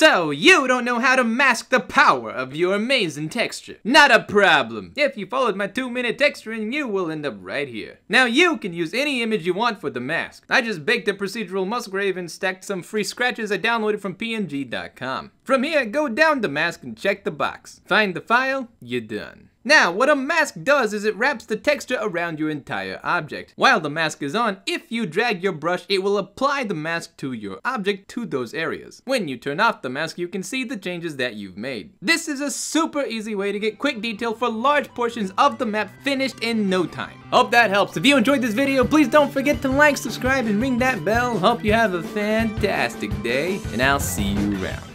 So you don't know how to mask the power of your amazing texture. Not a problem. If you followed my two minute texturing, you will end up right here. Now you can use any image you want for the mask. I just baked a procedural Musgrave and stacked some free scratches I downloaded from png.com. From here, go down the mask and check the box. Find the file, you're done. Now, what a mask does is it wraps the texture around your entire object. While the mask is on, if you drag your brush, it will apply the mask to your object to those areas. When you turn off the mask, you can see the changes that you've made. This is a super easy way to get quick detail for large portions of the map finished in no time. Hope that helps. If you enjoyed this video, please don't forget to like, subscribe, and ring that bell. Hope you have a fantastic day, and I'll see you around.